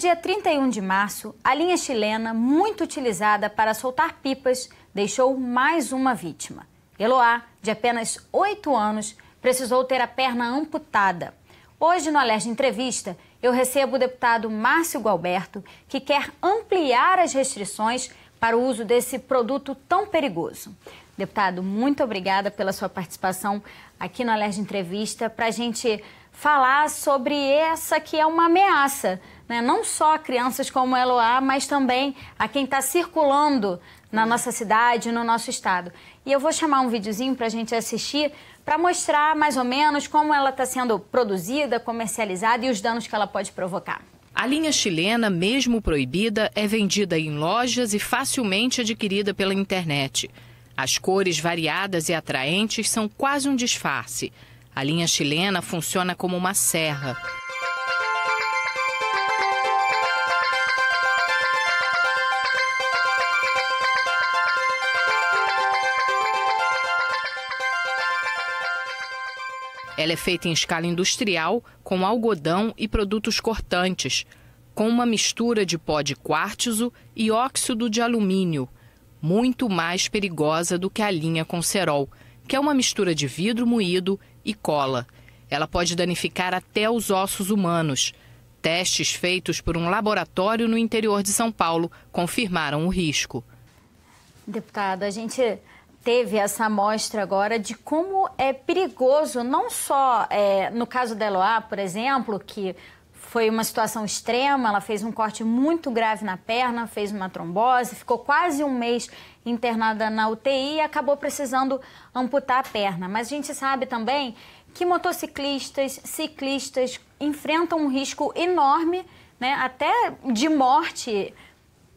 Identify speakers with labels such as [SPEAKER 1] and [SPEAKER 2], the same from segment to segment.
[SPEAKER 1] dia 31 de março, a linha chilena, muito utilizada para soltar pipas, deixou mais uma vítima. Eloá, de apenas 8 anos, precisou ter a perna amputada. Hoje, no Alerj Entrevista, eu recebo o deputado Márcio Gualberto, que quer ampliar as restrições para o uso desse produto tão perigoso. Deputado, muito obrigada pela sua participação aqui no Alerj Entrevista para a gente falar sobre essa que é uma ameaça né? não só a crianças como Eloá, mas também a quem está circulando na nossa cidade, no nosso estado. E eu vou chamar um videozinho para a gente assistir para mostrar mais ou menos como ela está sendo produzida, comercializada e os danos que ela pode provocar. A linha chilena, mesmo proibida, é vendida em lojas e facilmente adquirida pela internet. As cores variadas e atraentes são quase um disfarce. A linha chilena funciona como uma serra. Ela é feita em escala industrial com algodão e produtos cortantes, com uma mistura de pó de quartzo e óxido de alumínio, muito mais perigosa do que a linha com cerol, que é uma mistura de vidro moído e cola. Ela pode danificar até os ossos humanos. Testes feitos por um laboratório no interior de São Paulo confirmaram o risco. Deputada, a gente teve essa amostra agora de como é perigoso, não só é, no caso da Eloá, por exemplo, que foi uma situação extrema, ela fez um corte muito grave na perna, fez uma trombose, ficou quase um mês internada na UTI e acabou precisando amputar a perna. Mas a gente sabe também que motociclistas, ciclistas enfrentam um risco enorme, né, até de morte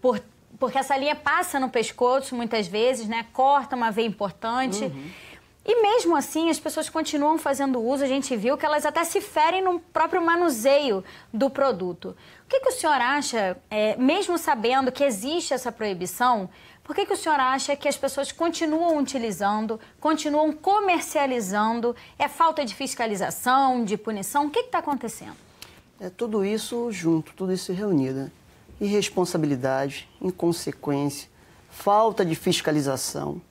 [SPEAKER 1] por porque essa linha passa no pescoço muitas vezes, né? Corta uma veia importante. Uhum. E mesmo assim, as pessoas continuam fazendo uso, a gente viu que elas até se ferem no próprio manuseio do produto. O que, que o senhor acha, é, mesmo sabendo que existe essa proibição, por que, que o senhor acha que as pessoas continuam utilizando, continuam comercializando? É falta de fiscalização, de punição? O que está acontecendo?
[SPEAKER 2] É tudo isso junto, tudo isso reunido. Né? irresponsabilidade, inconsequência, falta de fiscalização.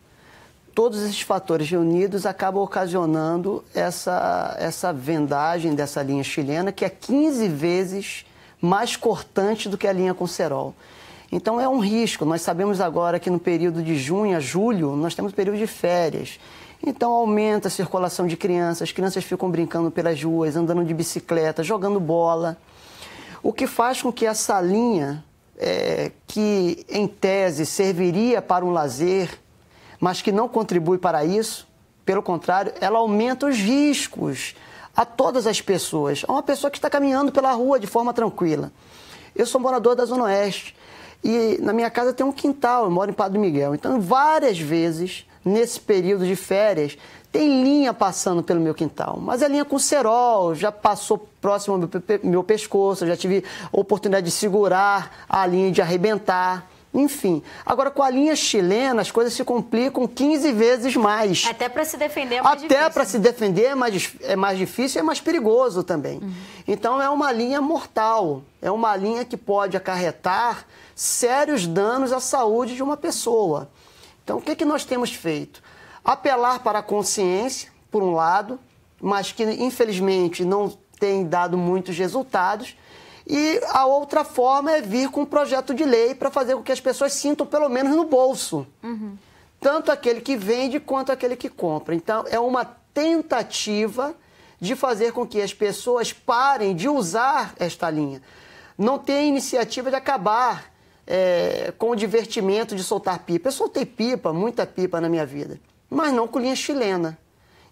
[SPEAKER 2] Todos esses fatores reunidos acabam ocasionando essa, essa vendagem dessa linha chilena, que é 15 vezes mais cortante do que a linha com cerol. Então é um risco. Nós sabemos agora que no período de junho a julho nós temos período de férias. Então aumenta a circulação de crianças, as crianças ficam brincando pelas ruas, andando de bicicleta, jogando bola. O que faz com que essa linha, é, que em tese serviria para um lazer, mas que não contribui para isso, pelo contrário, ela aumenta os riscos a todas as pessoas. A é uma pessoa que está caminhando pela rua de forma tranquila. Eu sou morador da Zona Oeste e na minha casa tem um quintal, eu moro em Padre Miguel. Então, várias vezes, nesse período de férias, tem linha passando pelo meu quintal. Mas é linha com cerol, já passou próximo ao meu, meu pescoço, eu já tive oportunidade de segurar a linha, de arrebentar. Enfim, agora com a linha chilena as coisas se complicam 15 vezes mais. Até
[SPEAKER 1] para se defender é mais Até
[SPEAKER 2] difícil. Até para se defender é mais, é mais difícil e é mais perigoso também. Uhum. Então é uma linha mortal, é uma linha que pode acarretar sérios danos à saúde de uma pessoa. Então o que, é que nós temos feito? Apelar para a consciência, por um lado, mas que infelizmente não tem dado muitos resultados. E a outra forma é vir com um projeto de lei para fazer com que as pessoas sintam pelo menos no bolso. Uhum. Tanto aquele que vende quanto aquele que compra. Então, é uma tentativa de fazer com que as pessoas parem de usar esta linha. Não tem iniciativa de acabar é, com o divertimento de soltar pipa. Eu soltei pipa, muita pipa na minha vida, mas não com linha chilena.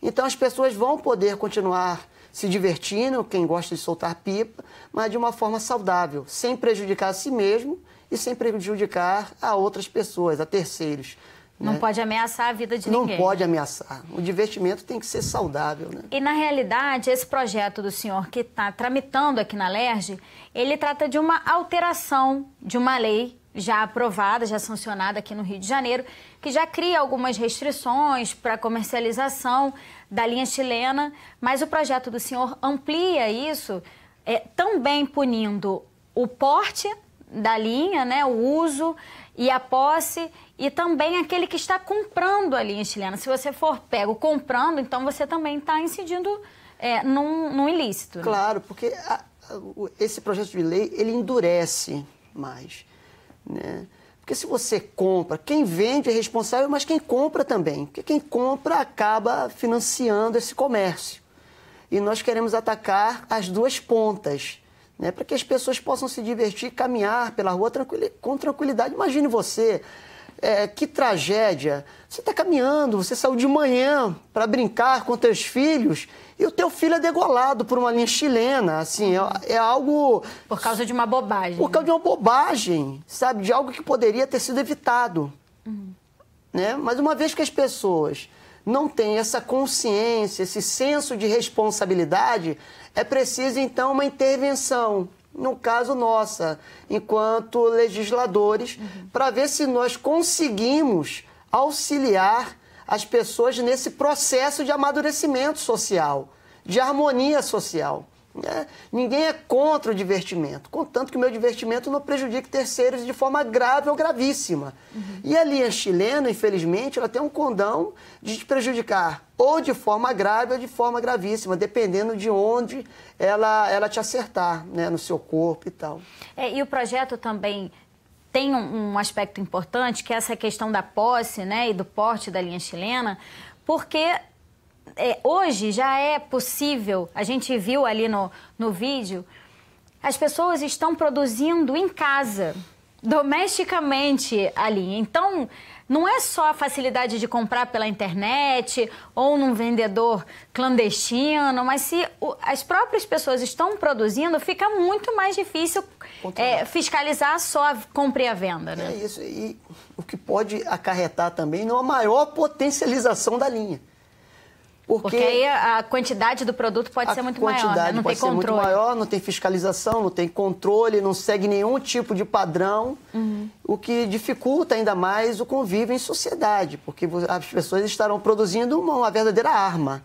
[SPEAKER 2] Então, as pessoas vão poder continuar se divertindo, quem gosta de soltar pipa, mas de uma forma saudável, sem prejudicar a si mesmo e sem prejudicar a outras pessoas, a terceiros. Não né? pode ameaçar a vida de Não ninguém. Não pode ameaçar. O divertimento tem que ser saudável. Né?
[SPEAKER 1] E, na realidade, esse projeto do senhor que está tramitando aqui na LERJ, ele trata de uma alteração de uma lei já aprovada, já sancionada aqui no Rio de Janeiro, que já cria algumas restrições para comercialização da linha chilena, mas o projeto do senhor amplia isso, é, também punindo o porte da linha, né, o uso e a posse, e também aquele que está comprando a linha chilena. Se você for pego comprando, então você também está incidindo é, num, num ilícito. Né? Claro, porque a,
[SPEAKER 2] a, esse projeto de lei ele endurece mais. Né? Porque se você compra, quem vende é responsável, mas quem compra também. Porque quem compra acaba financiando esse comércio. E nós queremos atacar as duas pontas, né? para que as pessoas possam se divertir, caminhar pela rua com tranquilidade. Imagine você é, que tragédia! Você está caminhando, você saiu de manhã para brincar com teus filhos e o teu filho é degolado por uma linha chilena, assim, é, é algo... Por causa de uma bobagem. Por causa né? de uma bobagem, sabe? De algo que poderia ter sido evitado, uhum. né? Mas uma vez que as pessoas não têm essa consciência, esse senso de responsabilidade, é preciso, então, uma intervenção no caso nossa, enquanto legisladores, uhum. para ver se nós conseguimos auxiliar as pessoas nesse processo de amadurecimento social, de harmonia social. Né? Ninguém é contra o divertimento, contanto que o meu divertimento não prejudique terceiros de forma grave ou gravíssima. Uhum. E a linha chilena, infelizmente, ela tem um condão de prejudicar ou de forma grave ou de forma gravíssima, dependendo de onde ela, ela te acertar, né, no seu corpo e tal.
[SPEAKER 1] É, e o projeto também tem um, um, aspecto importante, que é essa questão da posse, né, e do porte da linha chilena, porque é, hoje já é possível, a gente viu ali no, no vídeo, as pessoas estão produzindo em casa, domesticamente ali. Então, não é só a facilidade de comprar pela internet ou num vendedor clandestino, mas se o, as próprias pessoas estão produzindo, fica muito mais difícil é, fiscalizar só a compra e a venda, né? É isso. E
[SPEAKER 2] o que pode acarretar também é uma maior potencialização da linha. Porque, porque aí
[SPEAKER 1] a quantidade do produto pode ser muito maior, né? A não pode tem ser controle. muito
[SPEAKER 2] maior, não tem fiscalização, não tem controle, não segue nenhum tipo de padrão, uhum. o que dificulta ainda mais o convívio em sociedade, porque as pessoas estarão produzindo uma, uma verdadeira arma,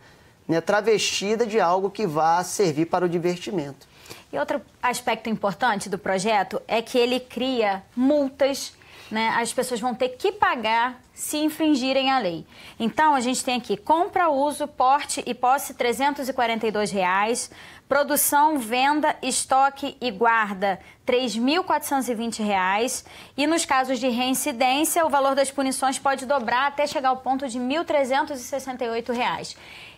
[SPEAKER 2] né? travestida de algo que vá servir para o divertimento.
[SPEAKER 1] E outro aspecto importante do projeto é que ele cria multas né, as pessoas vão ter que pagar se infringirem a lei. Então, a gente tem aqui compra, uso, porte e posse R$ 342, reais, produção, venda, estoque e guarda R$ 3.420 reais, e nos casos de reincidência, o valor das punições pode dobrar até chegar ao ponto de R$ 1.368. Reais.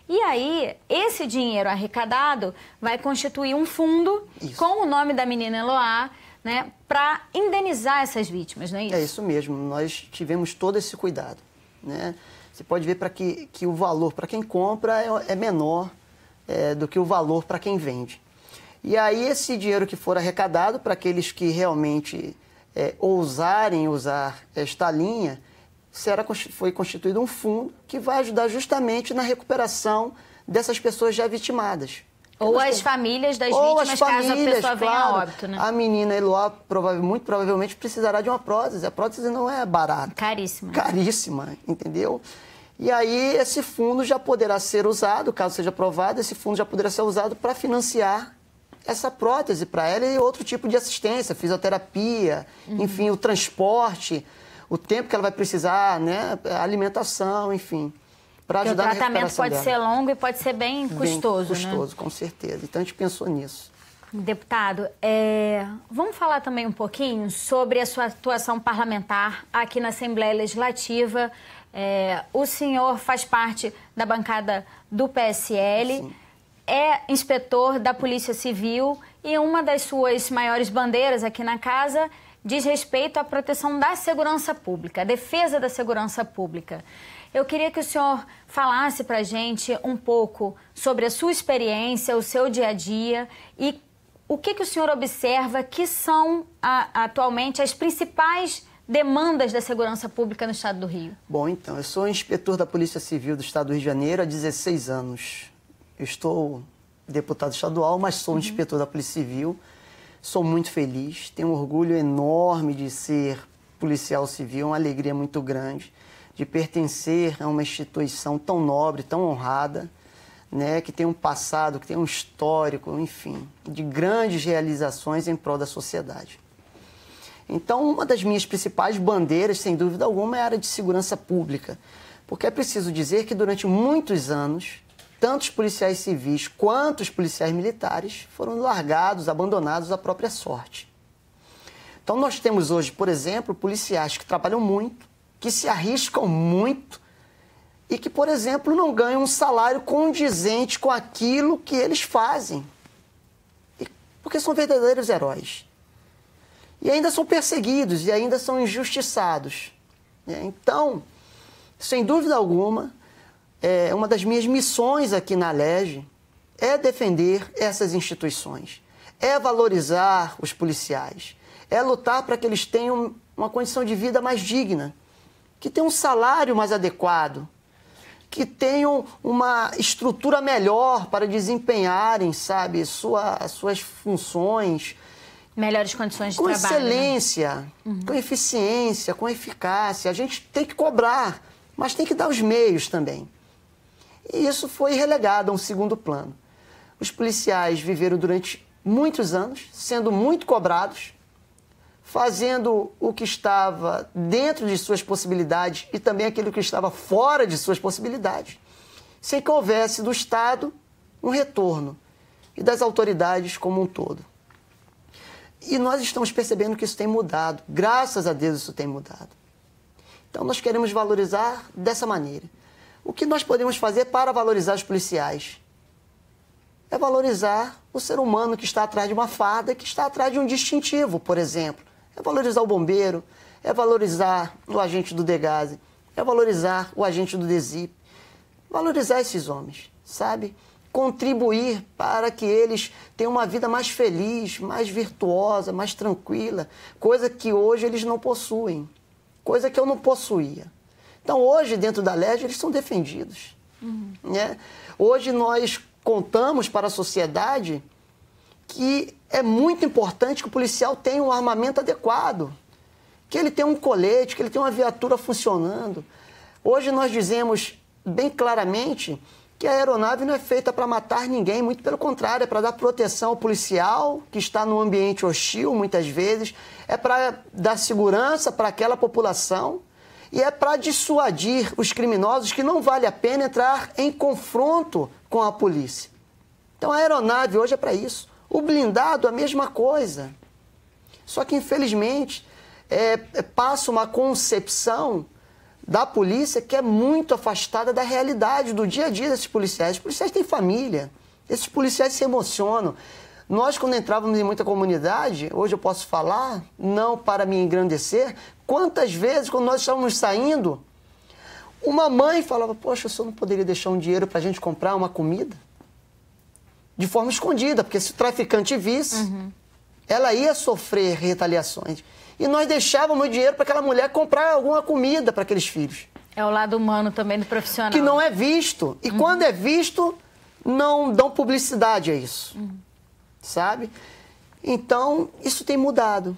[SPEAKER 1] E aí, esse dinheiro arrecadado vai constituir um fundo Isso. com o nome da menina Eloá né,
[SPEAKER 2] para indenizar essas vítimas, não é isso? É isso mesmo, nós tivemos todo esse cuidado. Né? Você pode ver para que, que o valor para quem compra é, é menor é, do que o valor para quem vende. E aí esse dinheiro que for arrecadado para aqueles que realmente é, ousarem usar esta linha, será, foi constituído um fundo que vai ajudar justamente na recuperação dessas pessoas já vitimadas. Ou as
[SPEAKER 1] famílias das Ou vítimas, famílias, caso a pessoa claro, venha a óbito,
[SPEAKER 2] né? A menina Eloá provavelmente, muito provavelmente precisará de uma prótese. A prótese não é barata. Caríssima. Caríssima, entendeu? E aí esse fundo já poderá ser usado, caso seja aprovado, esse fundo já poderá ser usado para financiar essa prótese para ela e outro tipo de assistência, fisioterapia, uhum. enfim, o transporte, o tempo que ela vai precisar, né, alimentação, enfim para ajudar O tratamento pode dela. ser
[SPEAKER 1] longo e pode ser bem custoso, bem custoso, né?
[SPEAKER 2] com certeza. Então a gente pensou nisso.
[SPEAKER 1] Deputado, é... vamos falar também um pouquinho sobre a sua atuação parlamentar aqui na Assembleia Legislativa. É... O senhor faz parte da bancada do PSL, Sim. é inspetor da Polícia Civil e uma das suas maiores bandeiras aqui na casa diz respeito à proteção da segurança pública, à defesa da segurança pública. Eu queria que o senhor falasse para a gente um pouco sobre a sua experiência, o seu dia a dia e o que, que o senhor observa que são a, atualmente as principais demandas da segurança pública no Estado do Rio?
[SPEAKER 2] Bom, então, eu sou inspetor da Polícia Civil do Estado do Rio de Janeiro há 16 anos. Eu estou deputado estadual, mas sou uhum. inspetor da Polícia Civil. Sou muito feliz, tenho um orgulho enorme de ser policial civil, uma alegria muito grande de pertencer a uma instituição tão nobre, tão honrada, né, que tem um passado, que tem um histórico, enfim, de grandes realizações em prol da sociedade. Então, uma das minhas principais bandeiras, sem dúvida alguma, é a área de segurança pública, porque é preciso dizer que durante muitos anos, tanto os policiais civis quanto os policiais militares foram largados, abandonados à própria sorte. Então, nós temos hoje, por exemplo, policiais que trabalham muito, que se arriscam muito e que, por exemplo, não ganham um salário condizente com aquilo que eles fazem. porque são verdadeiros heróis. E ainda são perseguidos e ainda são injustiçados. Né? Então, sem dúvida alguma, é, uma das minhas missões aqui na LEGE é defender essas instituições, é valorizar os policiais, é lutar para que eles tenham uma condição de vida mais digna que tenham um salário mais adequado, que tenham uma estrutura melhor para desempenharem, sabe, sua, suas funções. Melhores condições de com trabalho. Com né? excelência, né? uhum. com eficiência, com eficácia. A gente tem que cobrar, mas tem que dar os meios também. E isso foi relegado a um segundo plano. Os policiais viveram durante muitos anos sendo muito cobrados fazendo o que estava dentro de suas possibilidades e também aquilo que estava fora de suas possibilidades, sem que houvesse do Estado um retorno e das autoridades como um todo. E nós estamos percebendo que isso tem mudado, graças a Deus isso tem mudado. Então nós queremos valorizar dessa maneira. O que nós podemos fazer para valorizar os policiais? É valorizar o ser humano que está atrás de uma farda, que está atrás de um distintivo, por exemplo é valorizar o bombeiro, é valorizar o agente do Degase, é valorizar o agente do Desip, valorizar esses homens, sabe? Contribuir para que eles tenham uma vida mais feliz, mais virtuosa, mais tranquila, coisa que hoje eles não possuem, coisa que eu não possuía. Então, hoje, dentro da LED, eles são defendidos. Uhum. Né? Hoje, nós contamos para a sociedade que é muito importante que o policial tenha um armamento adequado, que ele tenha um colete, que ele tenha uma viatura funcionando. Hoje nós dizemos bem claramente que a aeronave não é feita para matar ninguém, muito pelo contrário, é para dar proteção ao policial que está no ambiente hostil muitas vezes, é para dar segurança para aquela população e é para dissuadir os criminosos que não vale a pena entrar em confronto com a polícia. Então a aeronave hoje é para isso. O blindado, a mesma coisa. Só que, infelizmente, é, é, passa uma concepção da polícia que é muito afastada da realidade, do dia a dia desses policiais. Os policiais têm família, esses policiais se emocionam. Nós, quando entrávamos em muita comunidade, hoje eu posso falar, não para me engrandecer, quantas vezes, quando nós estávamos saindo, uma mãe falava: Poxa, o senhor não poderia deixar um dinheiro para a gente comprar uma comida? de forma escondida, porque se o traficante visse, uhum. ela ia sofrer retaliações. E nós deixávamos o dinheiro para aquela mulher comprar alguma comida para aqueles filhos.
[SPEAKER 1] É o lado humano também do profissional. Que
[SPEAKER 2] não é visto. E uhum. quando é visto, não dão publicidade a isso. Uhum. Sabe? Então, isso tem mudado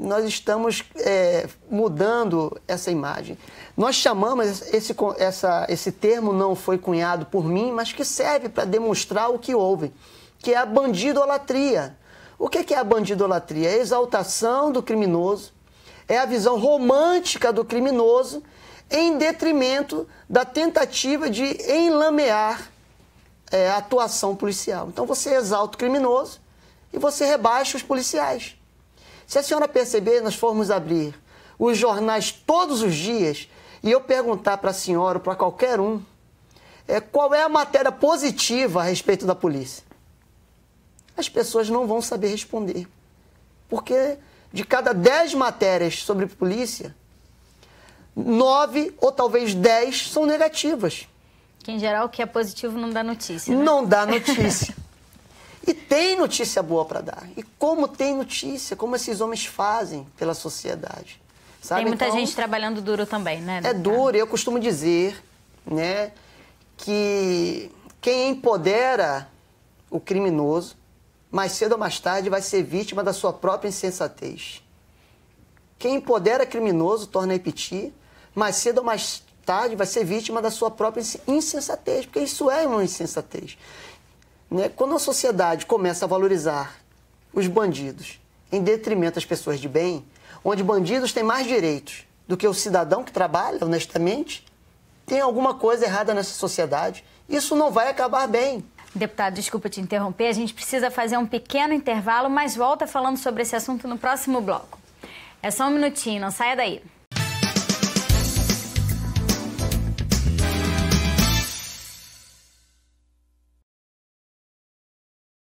[SPEAKER 2] nós estamos é, mudando essa imagem. Nós chamamos, esse, essa, esse termo não foi cunhado por mim, mas que serve para demonstrar o que houve, que é a bandidolatria. O é que é a bandidolatria? É a exaltação do criminoso, é a visão romântica do criminoso, em detrimento da tentativa de enlamear é, a atuação policial. Então você exalta o criminoso e você rebaixa os policiais. Se a senhora perceber, nós formos abrir os jornais todos os dias e eu perguntar para a senhora ou para qualquer um é, qual é a matéria positiva a respeito da polícia, as pessoas não vão saber responder. Porque de cada 10 matérias sobre polícia, 9 ou talvez 10 são negativas.
[SPEAKER 1] Que em geral o que é positivo não dá
[SPEAKER 2] notícia. Né? Não dá notícia. E tem notícia boa para dar. E como tem notícia, como esses homens fazem pela sociedade. Sabe? Tem muita então, gente
[SPEAKER 1] trabalhando duro também,
[SPEAKER 2] né? É duro, eu costumo dizer, né, que quem empodera o criminoso, mais cedo ou mais tarde vai ser vítima da sua própria insensatez. Quem empodera criminoso, torna a repetir, mais cedo ou mais tarde vai ser vítima da sua própria insensatez, porque isso é uma insensatez. Né? Quando a sociedade começa a valorizar os bandidos em detrimento das pessoas de bem, onde bandidos têm mais direitos do que o cidadão que trabalha honestamente, tem alguma coisa errada nessa sociedade. Isso não vai acabar bem.
[SPEAKER 1] Deputado, desculpa te interromper, a gente precisa fazer um pequeno intervalo, mas volta falando sobre esse assunto no próximo bloco. É só um minutinho, não saia daí.